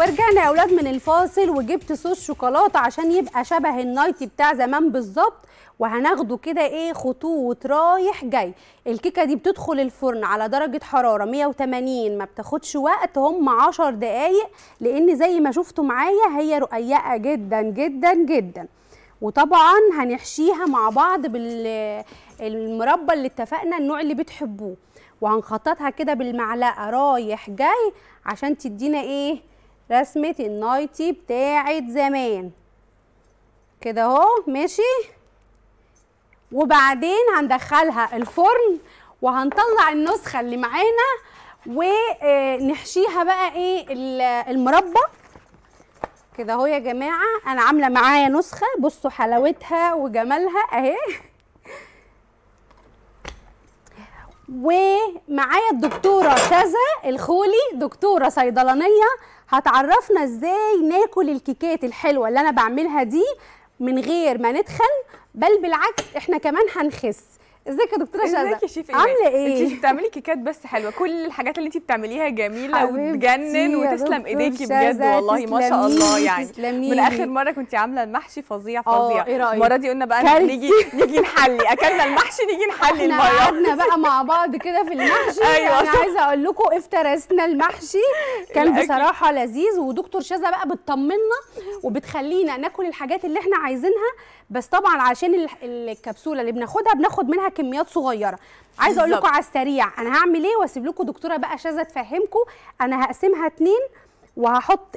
ورجعنا يا اولاد من الفاصل وجبت صوص شوكولاته عشان يبقى شبه النايتي بتاع زمان بالظبط وهناخده كده ايه خطوط رايح جاي الكيكه دي بتدخل الفرن على درجه حراره 180 ما بتاخدش وقت هم 10 دقائق لان زي ما شفتوا معايا هي رقيقه جدا جدا جدا وطبعا هنحشيها مع بعض بالمربى اللي اتفقنا النوع اللي بتحبوه وهنخططها كده بالمعلقه رايح جاي عشان تدينا ايه رسمة النايتي بتاعت زمان كده اهو ماشي وبعدين هندخلها الفرن وهنطلع النسخة اللي معانا ونحشيها بقى ايه المربى كده اهو يا جماعة انا عاملة معايا نسخة بصوا حلاوتها وجمالها اهي ومعايا الدكتوره كذا الخولي دكتوره صيدلانيه هتعرفنا ازاي ناكل الكيكات الحلوه اللي انا بعملها دي من غير ما نتخن بل بالعكس احنا كمان هنخس ازيك يا دكتوره شذا ازيك يا شيف عامله ايه انت بتعملي كيكات بس حلوه كل الحاجات اللي انت بتعمليها جميله وتجنن وتسلم ايديكي بجد والله ما شاء الله يعني تسلميلي. من اخر مره كنت عامله المحشي فظيع آه، فظيع إيه المره دي قلنا بقى نيجي نيجي نحلي اكلنا المحشي نيجي نحلي المره احنا قعدنا بقى مع بعض كده في المحشي أيوة انا عايزه اقول لكم افترسنا المحشي كان بصراحه لذيذ ودكتور شذا بقى بتطمنا وبتخلينا ناكل الحاجات اللي احنا عايزينها بس طبعا عشان الكبسوله اللي بناخدها بناخد منها كميات صغيره عايزه اقول لكم على السريع انا هعمل ايه واسيب لكم دكتوره بقى شاذه تفهمكم انا هقسمها اتنين وهحط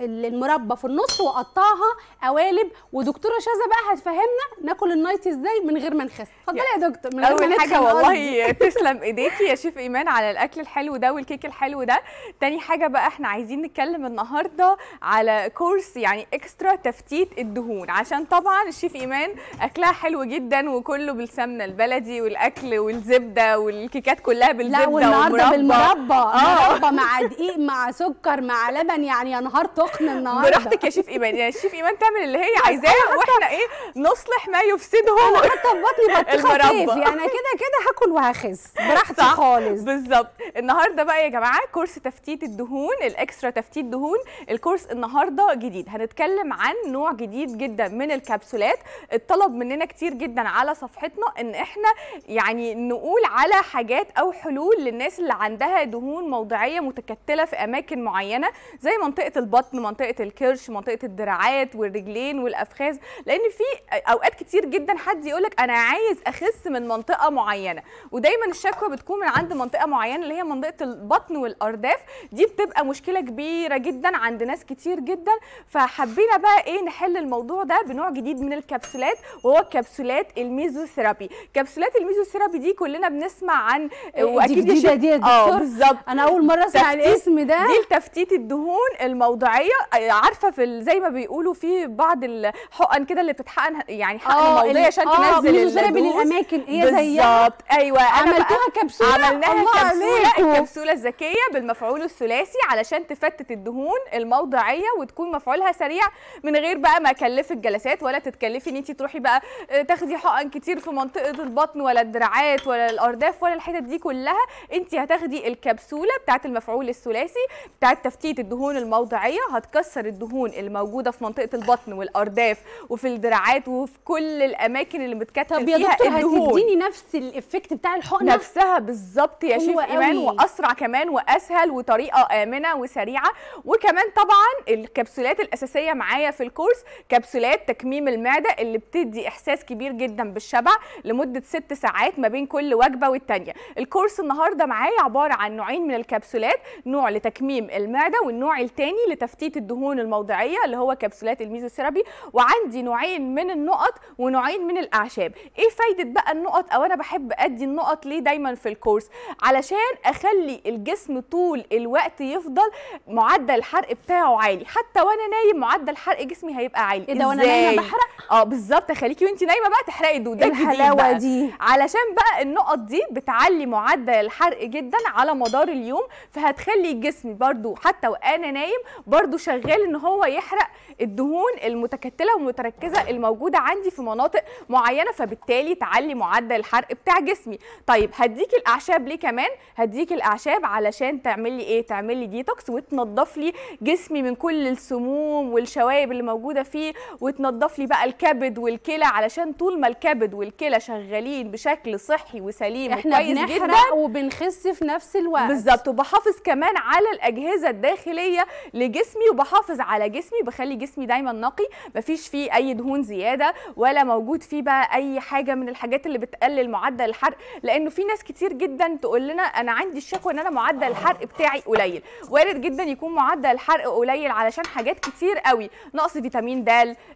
المربى في النص واقطعها قوالب ودكتوره شاذة بقى هتفهمنا ناكل النايتي ازاي من غير ما نخس اتفضلي يا دكتور من غير ما حاجه والله تسلم ايديكي يا شيف ايمان على الاكل الحلو ده والكيك الحلو ده تاني حاجه بقى احنا عايزين نتكلم النهارده على كورس يعني اكسترا تفتيت الدهون عشان طبعا الشيف ايمان اكلها حلو جدا وكله بالسمنه البلدي والاكل والزبده والكيكات كلها بالزبده لا والنهارده بالمربى آه. مربى مع دقيق مع سكر سكر مع لبن يعني يا نهار تقن النهارده براحتك يا شيف ايمان يا يعني شيف ايمان تعمل اللي هي عايزاه واحنا ايه نصلح ما يفسده انا حتى في بطني بطيخه خفيف يعني كده كده هاكل وهخس براحتي خالص بالظبط النهارده بقى يا جماعه كورس تفتيت الدهون الاكسترا تفتيت دهون الكورس النهارده جديد هنتكلم عن نوع جديد جدا من الكبسولات اتطلب مننا كتير جدا على صفحتنا ان احنا يعني نقول على حاجات او حلول للناس اللي عندها دهون موضعيه متكتله في اماكن معينه معينه زي منطقه البطن منطقه الكرش منطقه الدراعات والرجلين والافخاذ لان في اوقات كتير جدا حد يقول لك انا عايز اخس من منطقه معينه ودايما الشكوى بتكون من عند منطقه معينه اللي هي منطقه البطن والارداف دي بتبقى مشكله كبيره جدا عند ناس كتير جدا فحبينا بقى ايه نحل الموضوع ده بنوع جديد من الكبسولات وهو كبسولات الميزوثيرابي كبسولات الميزوثيرابي دي كلنا بنسمع عن إيه، واكيد دي جديده دي يا آه، دكتور اه بالظبط انا اول مره اسمع الاسم ده دي تفتيت الدهون الموضعيه عارفه في زي ما بيقولوا في بعض الحقن كده اللي بتتحقن يعني حقن موضعيه عشان تنزل الدهون الاماكن ايه زي بالظبط ايوه عملتها كبسوله عملناها كبسوله الكبسوله الذكيه بالمفعول الثلاثي علشان تفتت الدهون الموضعيه وتكون مفعولها سريع من غير بقى ما اكلفك جلسات ولا تتكلفي ان انت تروحي بقى آه، تاخدي حقن كتير في منطقه البطن ولا الدراعات ولا الارداف ولا الحتت دي كلها انت هتاخدي الكبسوله بتاعه المفعول الثلاثي بتاعت بعد تفتيت الدهون الموضعيه هتكسر الدهون الموجوده في منطقه البطن والارداف وفي الدراعات وفي كل الاماكن اللي متكتل طب يا فيها دكتور الدهون هتديني نفس الايفكت بتاع الحقنه نفسها بالظبط يا شيف ايمان واسرع كمان واسهل وطريقه امنه وسريعه وكمان طبعا الكبسولات الاساسيه معايا في الكورس كبسولات تكميم المعده اللي بتدي احساس كبير جدا بالشبع لمده ست ساعات ما بين كل وجبه والتانيه الكورس النهارده معايا عباره عن نوعين من الكبسولات نوع لتكميم المعده والنوع الثاني لتفتيت الدهون الموضعيه اللي هو كبسولات الميزوثيرابي وعندي نوعين من النقط ونوعين من الاعشاب ايه فايده بقى النقط او انا بحب ادي النقط ليه دايما في الكورس علشان اخلي الجسم طول الوقت يفضل معدل الحرق بتاعه عالي حتى وانا نايم معدل حرق جسمي هيبقى عالي ايه ده وانا نايمه بحرق اه بالظبط خليكي وانت نايمه بقى تحرقي دود ده إيه الحلاوه دي علشان بقى النقط دي بتعلي معدل الحرق جدا على مدار اليوم فهتخلي الجسم برضو برضو حتى وانا نايم برضو شغال ان هو يحرق الدهون المتكتله والمتركزه الموجوده عندي في مناطق معينه فبالتالي تعلي معدل الحرق بتاع جسمي طيب هديك الاعشاب ليه كمان هديك الاعشاب علشان تعمل لي ايه تعمل لي ديتوكس وتنضف لي جسمي من كل السموم والشوايب اللي موجوده فيه وتنضف لي بقى الكبد والكلى علشان طول ما الكبد والكلى شغالين بشكل صحي وسليم احنا وكويس جدا احنا بنحرق وبنخس في نفس الوقت بالظبط وبحافظ كمان على الاجهزه الاجهزه الداخليه لجسمي وبحافظ على جسمي بخلي جسمي دايما نقي مفيش فيه اي دهون زياده ولا موجود فيه بقى اي حاجه من الحاجات اللي بتقلل معدل الحرق لانه في ناس كتير جدا تقول لنا انا عندي الشكوى ان انا معدل الحرق بتاعي قليل وارد جدا يكون معدل الحرق قليل علشان حاجات كتير قوي نقص فيتامين د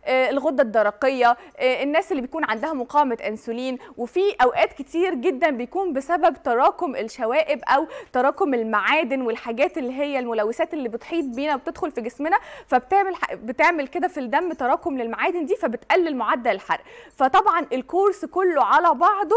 آه، الغده الدرقيه آه، الناس اللي بيكون عندها مقاومه انسولين وفي اوقات كتير جدا بيكون بسبب تراكم الشوائب او تراكم المعادن والحاجات اللي هي المل... الملوثات اللي بتحيط بينا وبتدخل في جسمنا فبتعمل بتعمل كده في الدم تراكم للمعادن دي فبتقلل معدل الحرق فطبعا الكورس كله على بعضه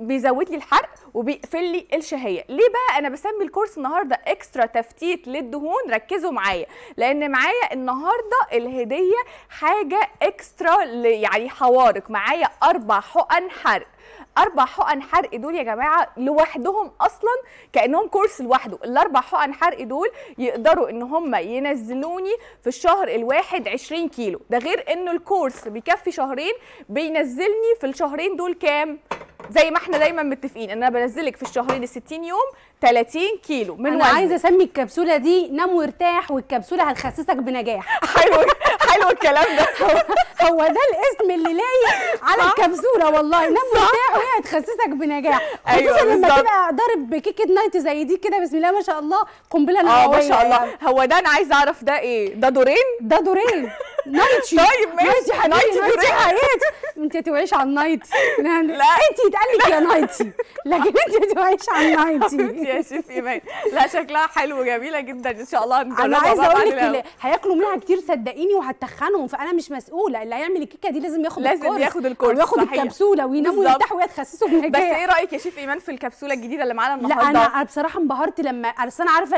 بيزود لي الحرق وبيقفل لي الشهيه ليه بقى انا بسمي الكورس النهارده اكسترا تفتيت للدهون ركزوا معايا لان معايا النهارده الهديه حاجه اكسترا يعني حوارق معايا اربع حقن حرق اربع حقن حرق دول يا جماعه لوحدهم اصلا كانهم كورس لوحده الاربع حقن حرق دول يقدروا ان هم ينزلوني في الشهر الواحد 20 كيلو ده غير انه الكورس بيكفي شهرين بينزلني في الشهرين دول كام زي ما احنا دايما متفقين ان انا بنزلك في الشهرين ال 60 يوم 30 كيلو من انا عايزه اسمي الكبسوله دي نام وارتاح والكبسوله هتخسسك بنجاح حلو حلو الكلام ده هو ده الاسم اللي لايق على الكبسوله والله نام وارتاح وهي هتخسسك بنجاح أيوة، خصوصا أيوة لما تبقى ضارب بكيكه نايت زي دي كده بسم الله ما شاء الله قنبله نوويه اه ما شاء الله يعني. هو ده انا عايزه اعرف ده ايه ده دورين ده دورين نايتي طيب ماشي حبيبي نايتي حياتي انت هتوعيش على النايتي لا انت يتقال لك يا نايتي لكن انت توعيش على النايتي يا شيف ايمان لا شكلها حلو جميله جدا ان شاء الله هنجربها انا عايزه اقول لك هياكلوا منها كتير صدقيني وهتخنهم فانا مش مسؤوله اللي هيعمل الكيكه دي لازم ياخد الكورس لازم ياخد الكورس وياخد الكبسوله وينام يرتاحوا ويتخسسوا من بس ايه رايك يا شيف ايمان في الكبسوله الجديده اللي معانا النهارده لا انا بصراحه انبهرت لما انا عارفه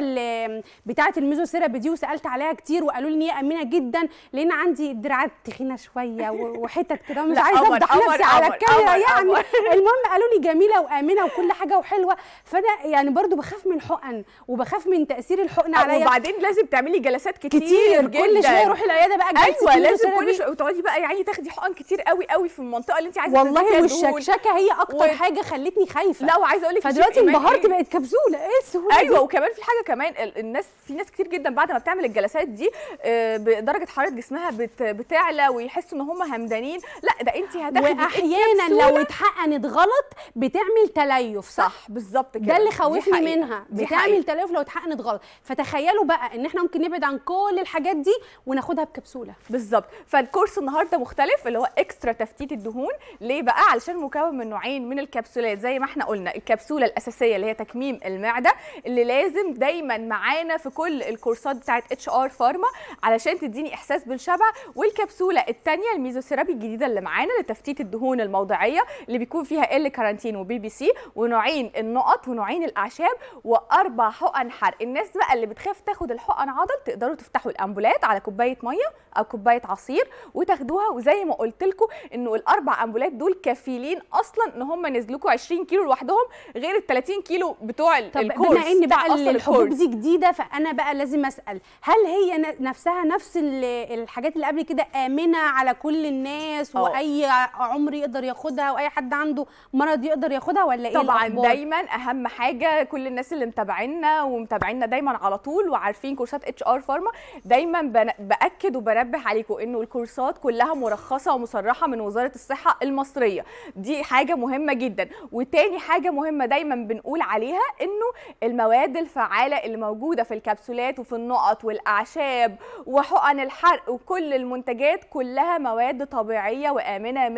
بتاعه الميزو سيرابي دي وسالت عليها كتير وقالوا لي هي امنه جدا لان انا عندي دراعات تخينه شويه وحتت كده مش عايزه افضح نفسي على الكاميرا يعني المهم قالوا لي جميله وامنه وكل حاجه وحلوه فانا يعني برضو بخاف من الحقن وبخاف من تاثير الحقن أه، عليا وبعدين لازم تعملي جلسات كتير كتير جدا. كل شويه روحي العياده بقى جلسه ايوه لازم كل شويه وتقعدي بقى يعني تاخدي حقن كتير قوي قوي في المنطقه اللي انت عايزه والله والشكشكه هي اكتر و... حاجه خلتني خايفه لا وعايزه اقول لك فدلوقتي انبهرت بقت كبسوله ايه السهوله ايوه وكمان في حاجه كمان الناس في ناس كتير جدا بعد ما بتعمل الجلسات دي آه، بدرجه حراره جسمها اسمها بت... بتعلى ويحسوا ان هم همدانين لا ده انت هتاخدي واحيانا لو اتحقنت غلط بتعمل تليف صح, صح بالظبط كده ده اللي خوفني منها بتعمل تليف لو اتحقنت غلط فتخيلوا بقى ان احنا ممكن نبعد عن كل الحاجات دي وناخدها بكبسوله بالظبط فالكورس النهارده مختلف اللي هو اكسترا تفتيت الدهون ليه بقى علشان مكون من نوعين من الكبسولات زي ما احنا قلنا الكبسوله الاساسيه اللي هي تكميم المعده اللي لازم دايما معانا في كل الكورسات بتاعه اتش ار فارما علشان تديني احساس بالشبع الشبع والكبسوله الثانيه الميزوثيرابي الجديده اللي معانا لتفتيت الدهون الموضعيه اللي بيكون فيها ال كارانتين وبي بي سي ونوعين النقط ونوعين الاعشاب واربع حقن حرق الناس بقى اللي بتخاف تاخد الحقن عضل تقدروا تفتحوا الامبولات على كوبايه ميه او كوبايه عصير وتاخدوها وزي ما قلت لكم انه الاربع امبولات دول كفيلين اصلا ان هم نزلوكوا 20 كيلو لوحدهم غير ال 30 كيلو بتوع طب الكورس بما ان بقى الحبوب دي جديده فانا بقى لازم اسال هل هي نفسها نفس الحاجات الحاجات اللي قبل كده امنه على كل الناس أوه. واي عمر يقدر ياخدها واي حد عنده مرض يقدر ياخدها ولا ايه طبعا الأخبار؟ دايما اهم حاجه كل الناس اللي متابعينا ومتابعينا دايما على طول وعارفين كورسات اتش ار فارما دايما باكد وبنبه عليكم انه الكورسات كلها مرخصه ومصرحه من وزاره الصحه المصريه دي حاجه مهمه جدا وتاني حاجه مهمه دايما بنقول عليها انه المواد الفعاله اللي موجوده في الكبسولات وفي النقط والاعشاب وحقن الحرق كل المنتجات كلها مواد طبيعيه وامنه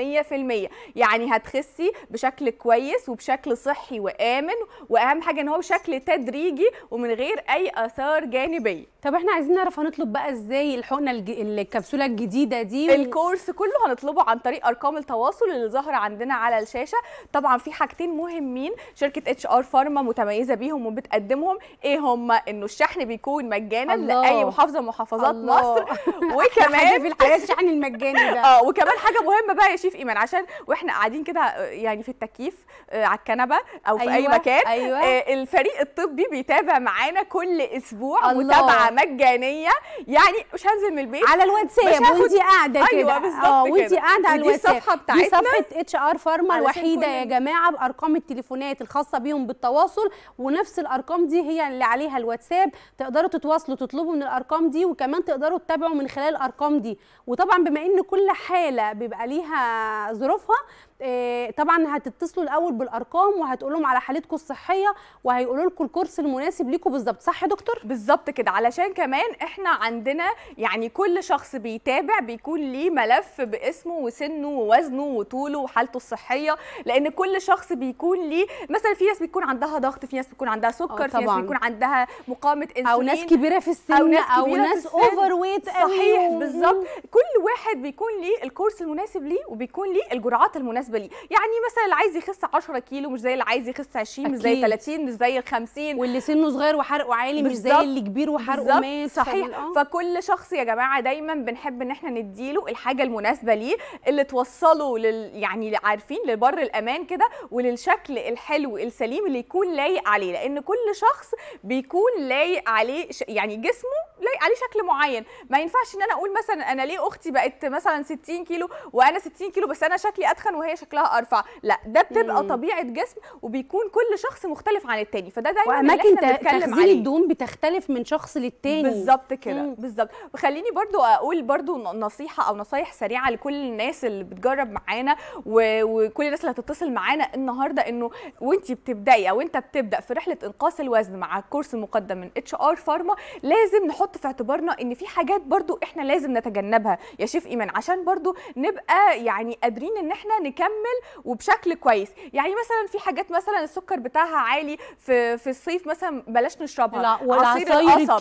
100% يعني هتخسي بشكل كويس وبشكل صحي وامن واهم حاجه ان هو بشكل تدريجي ومن غير اي اثار جانبيه طب احنا عايزين نعرف هنطلب بقى ازاي الحقنه الج... الكبسوله الجديده دي و... الكورس كله هنطلبه عن طريق ارقام التواصل اللي ظاهره عندنا على الشاشه طبعا في حاجتين مهمين شركه اتش ار فارما متميزه بيهم وبتقدمهم ايه هم انه الشحن بيكون مجانا لاي محافظه من محافظات مصر وكمان في الحياه الشحن المجاني ده اه وكمان حاجه مهمه بقى يا شيف ايمان عشان واحنا قاعدين كده آه، يعني في التكييف آه على الكنبه او في أيوة اي مكان أيوة. آه الفريق الطبي بيتابع معانا كل اسبوع الله. متابعه مجانيه يعني مش هنزل من البيت على الواتساب وانتي قاعده أيوة، كده ايوه بالظبط اه وانتي قاعده على الواتساب الصفحه بتاعتنا دي صفحه اتش ار فارما الوحيده يا جماعه بارقام التليفونات الخاصه بيهم بالتواصل ونفس الارقام دي هي اللي عليها الواتساب تقدروا تتواصلوا تطلبوا من الارقام دي وكمان تقدروا تتابعوا من خلال الارقام دي وطبعا بما ان كل حاله بيبقى ليها ظروفها آه، طبعا هتتصلوا الاول بالارقام وهتقول لهم على حالتكم الصحيه وهيقولوا لكم الكورس المناسب ليكم بالظبط صح يا دكتور بالظبط كده علشان كمان احنا عندنا يعني كل شخص بيتابع بيكون ليه ملف باسمه وسنه ووزنه وطوله وحالته الصحيه لان كل شخص بيكون ليه مثلا في ناس بيكون عندها ضغط في ناس بيكون عندها سكر آه، في ناس بيكون عندها مقاومه انسولين او ناس كبيره في السن او ناس, أو ناس اوفر ويت صحيح بالظبط كل واحد بيكون ليه الكورس المناسب ليه وبيكون ليه الجرعات المناسبه بالنسبه لي يعني مثلا اللي عايز يخس 10 كيلو مش زي اللي عايز يخس 20 مش زي 30 مش زي 50 واللي سنه صغير وحرقه عالي مش زي اللي كبير وحرقه مات صحيح آه. فكل شخص يا جماعه دايما بنحب ان احنا نديله الحاجه المناسبه ليه اللي توصله لل يعني عارفين لبر الامان كده وللشكل الحلو السليم اللي يكون لايق عليه لان كل شخص بيكون لايق عليه يعني جسمه لايق عليه شكل معين ما ينفعش ان انا اقول مثلا انا ليه اختي بقت مثلا 60 كيلو وانا 60 كيلو بس انا شكلي اتخن وهي شكلها ارفع لا ده بتبقى مم. طبيعه جسم وبيكون كل شخص مختلف عن التاني فده دايما واماكن تخزين الدهون بتختلف من شخص للتاني بالظبط كده بالظبط وخليني برضو اقول برضو نصيحه او نصايح سريعه لكل الناس اللي بتجرب معانا وكل الناس اللي هتتصل معانا النهارده انه وانت بتبداي او انت بتبدا في رحله انقاص الوزن مع كورس مقدم من اتش ار فارما لازم نحط في اعتبارنا ان في حاجات برضو احنا لازم نتجنبها يا شيف ايمان عشان برضو نبقى يعني قادرين ان احنا نكمل مكمل وبشكل كويس يعني مثلا في حاجات مثلا السكر بتاعها عالي في في الصيف مثلا بلاش نشربها لا والعصير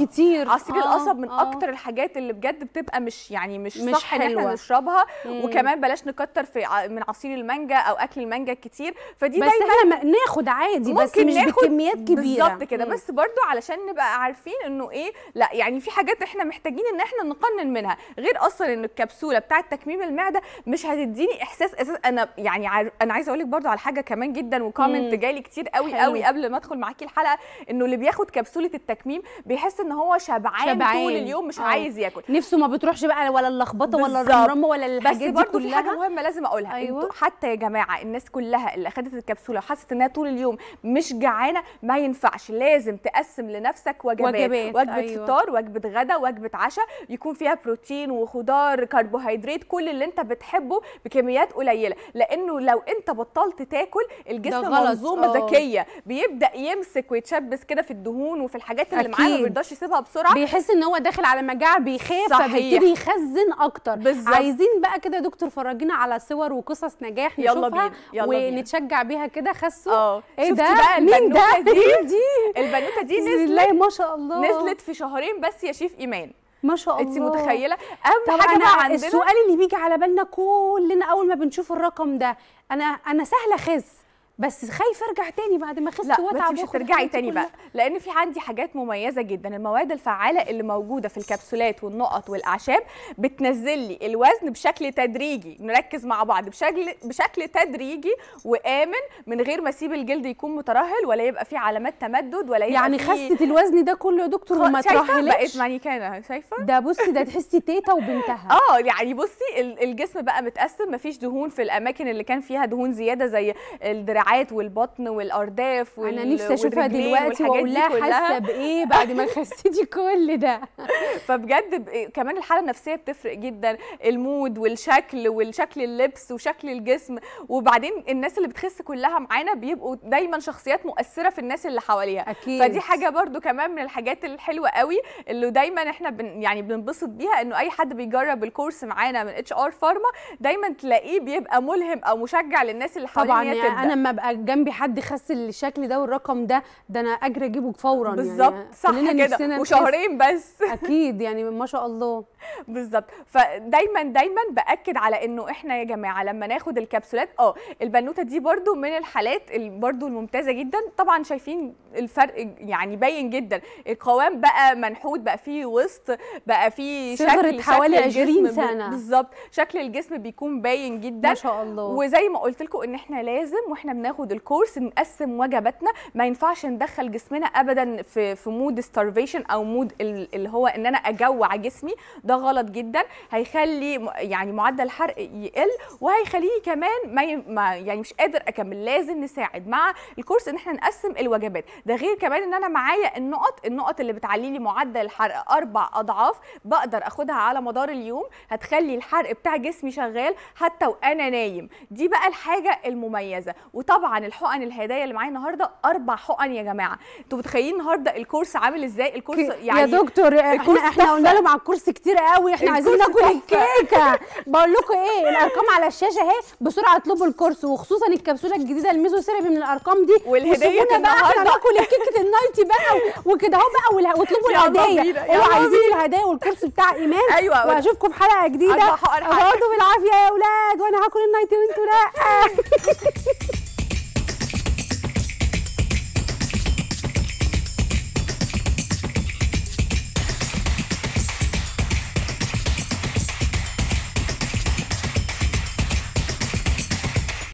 كتير عصير آه القصب من آه اكتر الحاجات اللي بجد بتبقى مش يعني مش, مش صح ان احنا نشربها وكمان بلاش نكتر في من عصير المانجا او اكل المانجا الكتير فدي بس احنا ناخد عادي بس مش بكميات كبيره بالظبط كده بس برضو علشان نبقى عارفين انه ايه لا يعني في حاجات احنا محتاجين ان احنا نقنن منها غير اصلا ان الكبسوله بتاعه تكميم المعده مش هتديني احساس اساس انا يعني انا عايزه اقول لك برده على حاجه كمان جدا وكومنت جالي كتير قوي حلو. قوي قبل ما ادخل معاكي الحلقه انه اللي بياخد كبسوله التكميم بيحس ان هو شبعان, شبعان. طول اليوم مش أوه. عايز ياكل نفسه ما بتروحش بقى ولا اللخبطه ولا الرمرمه ولا الحاجات دي برضو كلها. في حاجه مهمه لازم اقولها أيوة. حتى يا جماعه الناس كلها اللي اخذت الكبسوله وحست انها طول اليوم مش جعانه ما ينفعش لازم تقسم لنفسك وجبات, وجبات. وجبه أيوة. فطار وجبه غدا وجبه عشاء يكون فيها بروتين وخضار كربوهيدرات كل اللي انت بتحبه بكميات قليله لانه لو انت بطلت تاكل الجسم منظومه آه. ذكيه بيبدا يمسك ويتشبث كده في الدهون وفي الحاجات اللي معاه ما بيرضاش يسيبها بسرعه بيحس ان هو داخل على مجاعه بيخاف فبيبتدي يخزن اكتر بالزبط. عايزين بقى كده دكتور فرجينا على صور وقصص نجاح يلا نشوفها بينا. يلا ونتشجع بيها كده خسوا اه ايه ده بقى مين ده دي, دي؟ البنوته دي نزلت ما شاء الله نزلت في شهرين بس يا شيف ايمان ما شاء الله انت متخيله اهم طبعا حاجه بقى عندنا السؤال اللي بيجي على بالنا كلنا اول ما بنشوف الرقم ده انا انا سهله اخس بس خايفه ارجع تاني بعد ما خست واتعب مش هترجعي تاني بقى لان في عندي حاجات مميزه جدا المواد الفعاله اللي موجوده في الكبسولات والنقط والاعشاب بتنزل لي الوزن بشكل تدريجي نركز مع بعض بشكل بشكل تدريجي وامن من غير ما اسيب الجلد يكون مترهل ولا يبقى فيه علامات تمدد ولا يبقى يعني خست الوزن ده كله يا دكتور وما ترهلش بقت شايفه ده بصي ده تحسي تيتا وبنتها اه يعني بصي الجسم بقى متقسم مفيش دهون في الاماكن اللي كان فيها دهون زياده زي الدراعات الساعات والبطن والارداف وال... انا نفسي اشوفها دلوقتي واقول لها حاسه بايه بعد ما خسيتي كل ده فبجد ب... كمان الحاله النفسيه بتفرق جدا المود والشكل والشكل اللبس وشكل الجسم وبعدين الناس اللي بتخس كلها معانا بيبقوا دايما شخصيات مؤثره في الناس اللي حواليها أكيد. فدي حاجه برده كمان من الحاجات الحلوه قوي اللي دايما احنا بن... يعني بننبسط بيها انه اي حد بيجرب الكورس معانا من اتش ار فارما دايما تلاقيه بيبقى ملهم او مشجع للناس اللي حواليه طبعا يعني انا لما ابقى جنبي حد خس الشكل ده والرقم ده ده انا اجري اجيبه فورا يعني. بالظبط يعني صح كده وشهرين بس اكيد يعني ما شاء الله بالظبط فدايما دايما باكد على انه احنا يا جماعه لما ناخد الكبسولات اه البنوته دي برده من الحالات برده الممتازه جدا طبعا شايفين الفرق يعني باين جدا القوام بقى منحوت بقى فيه وسط بقى فيه شكل حوالي 20 سنه بالظبط شكل الجسم بيكون باين جدا ما شاء الله وزي ما قلت لكم ان احنا لازم واحنا بناخد بناخد الكورس نقسم وجباتنا ما ينفعش ندخل جسمنا ابدا في في مود ستارفيشن او مود اللي هو ان انا اجوع جسمي ده غلط جدا هيخلي يعني معدل الحرق يقل وهيخليه كمان ما يعني مش قادر اكمل لازم نساعد مع الكورس ان احنا نقسم الوجبات ده غير كمان ان انا معايا النقط النقط اللي بتعلي لي معدل الحرق اربع اضعاف بقدر اخدها على مدار اليوم هتخلي الحرق بتاع جسمي شغال حتى وانا نايم دي بقى الحاجه المميزه وطبعا طبعا الحقن الهدايا اللي معايا النهارده اربع حقن يا جماعه انتوا متخيلين النهارده الكورس عامل ازاي الكورس يعني يا دكتور احنا, احنا قلنا لهم على الكورس كتير قوي احنا عايزين ناكل الكيكه بقول لكم ايه الارقام على الشاشه اهي بسرعه اطلبوا الكورس وخصوصا الكبسوله الجديده الميزو سيرابي من الارقام دي والهدايا بقى احنا ناكل الكيكه النايتي بقى وكده اهو بقى واطلبوا الهدايا اوعوا عايزين الهدايا والكورس بتاع ايمان ايوه واشوفكم في حلقه جديده اقعدوا بالعافيه يا اولاد وانا هاكل النايتي وانتوا لا